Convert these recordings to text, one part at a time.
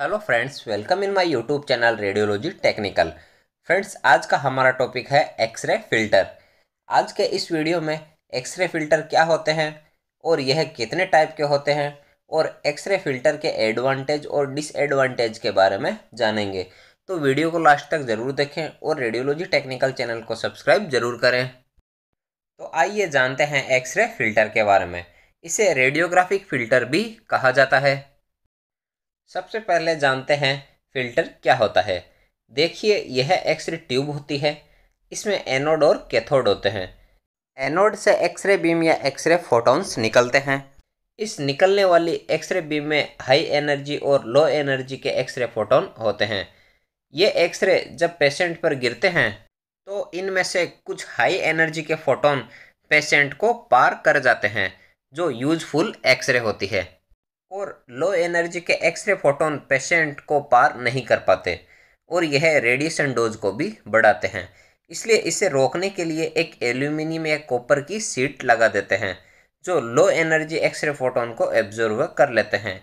hello friends welcome in my YouTube channel radiology technical friends आज का हमारा topic है एक्सरे फिल्टर आज के इस वीडियो में एक्सरे फिल्टर क्या होते हैं और यह कितने टाइप के होते हैं और एक्सरे फिल्टर के एडवांटेज और डिसएडवांटेज के बारे में जानेंगे तो वीडियो को लास्ट तक ज़रूर देखें और रेडियोलॉजी टेक्निकल चैनल को सब्सक्राइब जरूर करें तो आइए जानते हैं एक्सरे फिल्टर के बारे में इसे रेडियोग्राफिक फिल्टर भी कहा जाता है सबसे पहले जानते हैं फिल्टर क्या होता है देखिए यह एक्सरे ट्यूब होती है इसमें एनोड और कैथोड होते हैं एनोड से एक्सरे बीम या एक्सरे फोटॉन्स निकलते हैं इस निकलने वाली एक्सरे बीम में हाई एनर्जी और लो एनर्जी के एक्सरे फोटोन होते हैं ये एक्सरे जब पेशेंट पर गिरते हैं तो इनमें से कुछ हाई एनर्जी के फोटोन पेशेंट को पार कर जाते हैं जो यूजफुल एक्सरे होती है और लो एनर्जी के एक्सरे फोटोन पेशेंट को पार नहीं कर पाते और यह रेडिएशन डोज को भी बढ़ाते हैं इसलिए इसे रोकने के लिए एक एल्यूमिनियम या कॉपर की सीट लगा देते हैं जो लो एनर्जी एक्सरे फोटोन को एब्जॉर्व कर लेते हैं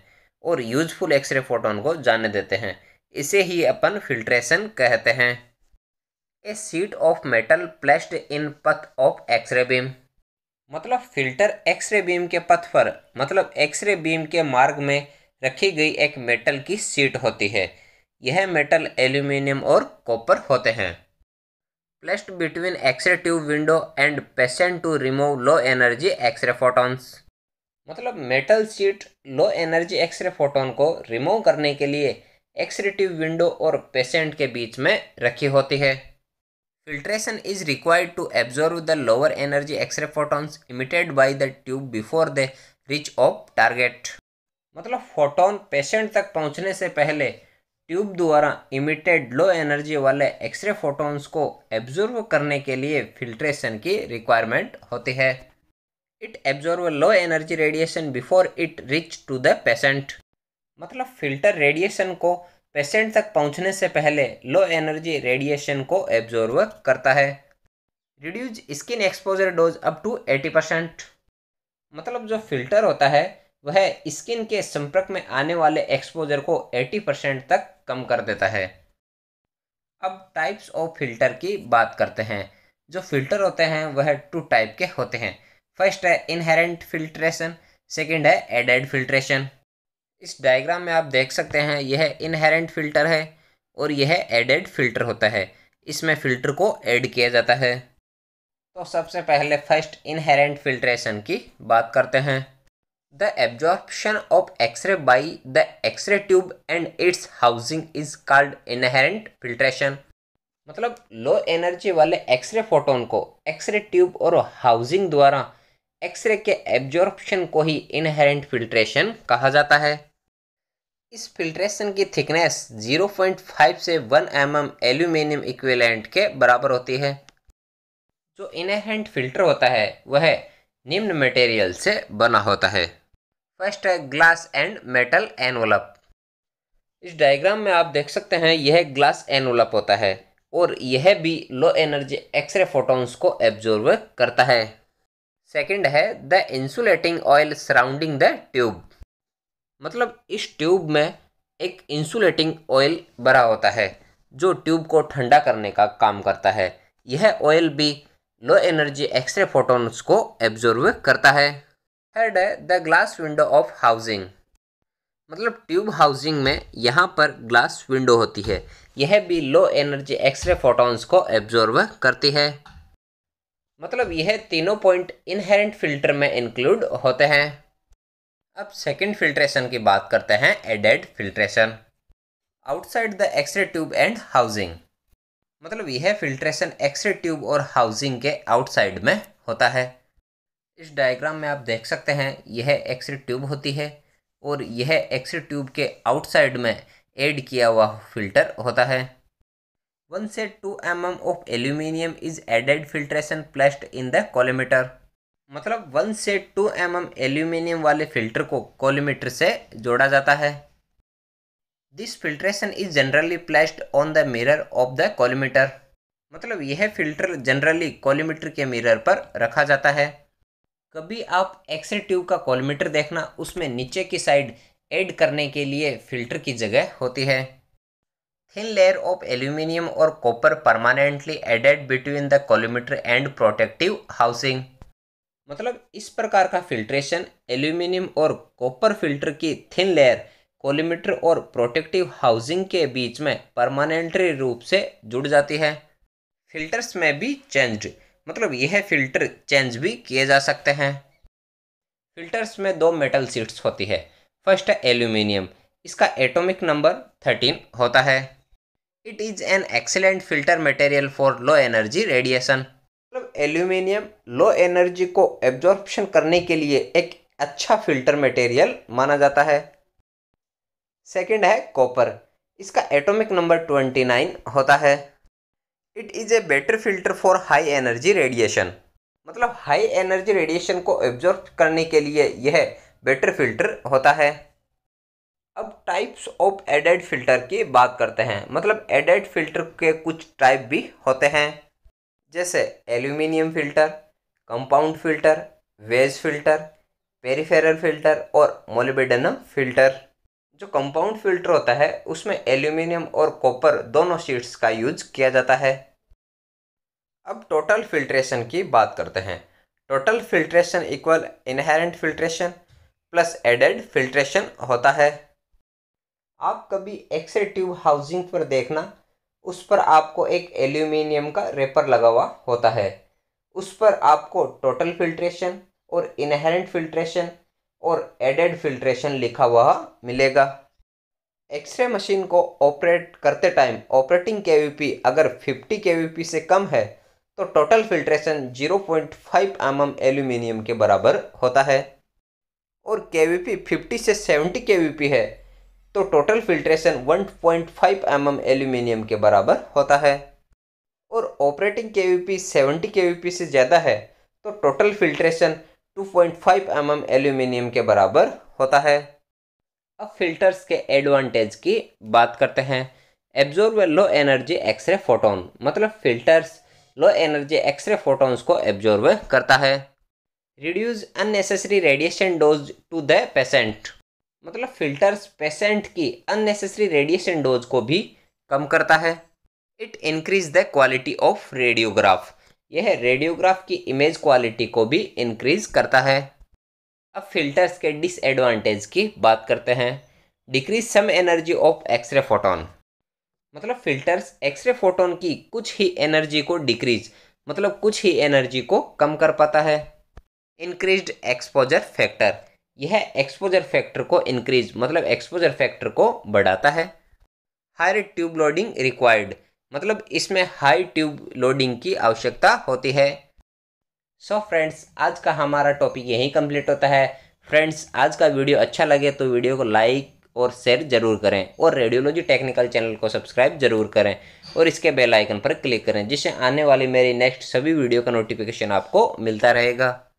और यूजफुल एक्सरे फोटोन को जाने देते हैं इसे ही अपन फिल्ट्रेशन कहते हैं a sheet of metal placed in path of X ray beam मतलब फिल्टर एक्सरे बीम के पथ पर मतलब एक्सरे बीम के मार्ग में रखी गई एक मेटल की सीट होती है यह मेटल एल्यूमिनियम और कॉपर होते हैं placed between X ray tube window and patient to remove low energy X ray photons मतलब metal sheet low energy x ray photon को रिमूव करने के लिए एक्सरे ट्यूब विंडो और पेशेंट के बीच में रखी होती है filtration is required to absorb the lower energy X ray ray emitted by the tube before the reach of target मतलब फोटोन पेशेंट तक पहुँचने से पहले ट्यूब द्वारा इमिटेड लो एनर्जी वाले एक्सरे फोटोन्स को एब्जॉर्व करने के लिए फिल्ट्रेशन की रिक्वायरमेंट होती है it absorb low energy radiation before it reach to the patient मतलब फिल्टर रेडिएशन को पेशेंट तक पहुंचने से पहले लो एनर्जी रेडिएशन को एब्जॉर्व करता है reduce skin exposure dose up to eighty percent मतलब जो फिल्टर होता है वह स्किन के संपर्क में आने वाले एक्सपोजर को 80 परसेंट तक कम कर देता है अब टाइप्स ऑफ फिल्टर की बात करते हैं जो फिल्टर होते हैं वह टू टाइप के होते हैं फर्स्ट है इनहेरेंट फिल्ट्रेशन सेकेंड है एडेड फिल्ट्रेशन इस डायग्राम में आप देख सकते हैं यह इनहेरेंट फिल्टर है और यह एडेड फिल्टर होता है इसमें फिल्टर को ऐड किया जाता है तो सबसे पहले फर्स्ट इनहेरेंट फिल्ट्रेशन की बात करते हैं the absorption of X ray by the X ray tube and its housing is called inherent filtration मतलब लो एनर्जी वाले एक्सरे फोटोन को एक्सरे ट्यूब और हाउसिंग द्वारा एक्सरे के एब्जॉर्प्शन को ही इनहेरेंट फिल्ट्रेशन कहा जाता है इस फिल्ट्रेशन की थिकनेस 0.5 से 1 एम एम एल्यूमिनियम इक्वेलेंट के बराबर होती है जो इनहेंट फिल्टर होता है वह निम्न मटेरियल से बना होता है फर्स्ट है ग्लास एंड मेटल एनवलप इस डायग्राम में आप देख सकते हैं यह ग्लास एनवलप होता है और यह भी लो एनर्जी एक्सरे फोटोन्स को एब्जॉर्व करता है सेकंड है the insulating oil surrounding the tube मतलब इस ट्यूब में एक इंसुलेटिंग ऑयल भरा होता है जो ट्यूब को ठंडा करने का काम करता है यह ऑयल भी लो एनर्जी एक्सरे फोटोन्स को एब्जॉर्व करता है थर्ड है the glass window of housing मतलब ट्यूब हाउसिंग में यहाँ पर ग्लास विंडो होती है यह भी लो एनर्जी एक्सरे फोटोन्स को एब्जॉर्व करती है मतलब यह तीनों पॉइंट इनहेरेंट फिल्टर में इंक्लूड होते हैं अब सेकेंड फिल्ट्रेशन की बात करते हैं added filtration outside the X ray tube and housing मतलब यह फिल्ट्रेशन एक्सरे ट्यूब और हाउसिंग के आउटसाइड में होता है इस डायग्राम में आप देख सकते हैं यह एक्सरे ट्यूब होती है और यह एक्सरे ट्यूब के आउटसाइड में ऐड किया हुआ फिल्टर होता है वन से two M M of aluminium is added filtration placed in the collimator मतलब वन से टू एम एम एल्यूमिनियम वाले फिल्टर को कोलीमीटर से जोड़ा जाता है this filtration is generally placed on the mirror of the collimator मतलब यह फिल्टर जनरली कोलीमीटर के मिरर पर रखा जाता है कभी आप एक्सरे ट्यूब का कोलीमीटर देखना उसमें नीचे की साइड ऐड करने के लिए फिल्टर की जगह होती है थिन लेयर ऑफ एल्यूमिनियम और copper permanently added between the collimator and protective housing मतलब इस प्रकार का फिल्ट्रेशन एल्यूमिनियम और कॉपर फिल्टर की थिन लेयर कोलिमीटर और प्रोटेक्टिव हाउसिंग के बीच में परमानेंटरी रूप से जुड़ जाती है फिल्टर्स में भी चेंज मतलब यह फिल्टर चेंज भी किए जा सकते हैं फिल्टर्स में दो मेटल सीट्स होती है फर्स्ट है एल्यूमिनियम इसका एटॉमिक नंबर थर्टीन होता है it is an excellent filter material for low energy radiation मतलब एल्यूमिनियम लो एनर्जी को एब्जॉर्प्शन करने के लिए एक अच्छा फिल्टर मटेरियल माना जाता है सेकंड है कॉपर इसका एटॉमिक नंबर 29 होता है it is a better filter for high energy radiation मतलब हाई एनर्जी रेडिएशन को एब्जॉर्ब करने के लिए यह बेटर फिल्टर होता है अब टाइप्स ऑफ एडेड फिल्टर की बात करते हैं मतलब एडेड फिल्टर के कुछ टाइप भी होते हैं जैसे aluminium filter compound filter wedge filter peripheral filter और मोलिबेडनम फिल्टर जो कंपाउंड फिल्टर होता है उसमें एल्यूमिनियम और कॉपर दोनों शीट्स का यूज किया जाता है अब टोटल फिल्ट्रेशन की बात करते हैं total filtration equal inherent filtration plus added filtration होता है आप कभी एक्सरे ट्यूब हाउसिंग पर देखना उस पर आपको एक एल्यूमिनियम का रेपर लगा हुआ होता है उस पर आपको टोटल फिल्ट्रेशन और इनहेरेंट फिल्ट्रेशन और एडेड फिल्ट्रेशन लिखा हुआ मिलेगा एक्सरे मशीन को ऑपरेट करते टाइम ऑपरेटिंग के अगर 50 के से कम है तो टोटल फिल्ट्रेशन 0.5 mm एल्यूमिनियम के बराबर होता है और के 50 से 70 के है तो total filtration 1.5 point mm aluminium के बराबर होता है और operating K V P seventy K V P से ज़्यादा है तो total filtration 2.5 point mm aluminium के बराबर होता है अब फिल्टर्स के एडवांटेज की बात करते हैं absorb low energy x ray photon मतलब filters low energy x ray photons को एब्जॉर्ब करता है reduce unnecessary radiation dose to the patient मतलब फिल्टर्स पेशेंट की अननेसेसरी रेडिएशन डोज को भी कम करता है it increase the quality of radiograph यह रेडियोग्राफ की इमेज क्वालिटी को भी इंक्रीज करता है अब फिल्टर्स के डिसएडवांटेज की बात करते हैं decrease some energy of x ray photon मतलब फिल्टर्स एक्सरे फोटोन की कुछ ही एनर्जी को डिक्रीज मतलब कुछ ही एनर्जी को कम कर पाता है इंक्रीज एक्सपोजर फैक्टर यह एक्सपोजर फैक्टर को इंक्रीज मतलब एक्सपोजर फैक्टर को बढ़ाता है हायर ट्यूब लोडिंग रिक्वायर्ड मतलब इसमें हाई ट्यूब लोडिंग की आवश्यकता होती है सो so फ्रेंड्स आज का हमारा टॉपिक यही कंप्लीट होता है फ्रेंड्स आज का वीडियो अच्छा लगे तो वीडियो को लाइक और शेयर जरूर करें और रेडियोलॉजी टेक्निकल चैनल को सब्सक्राइब जरूर करें और इसके बेल आइकन पर क्लिक करें जिससे आने वाली मेरी नेक्स्ट सभी वीडियो का नोटिफिकेशन आपको मिलता रहेगा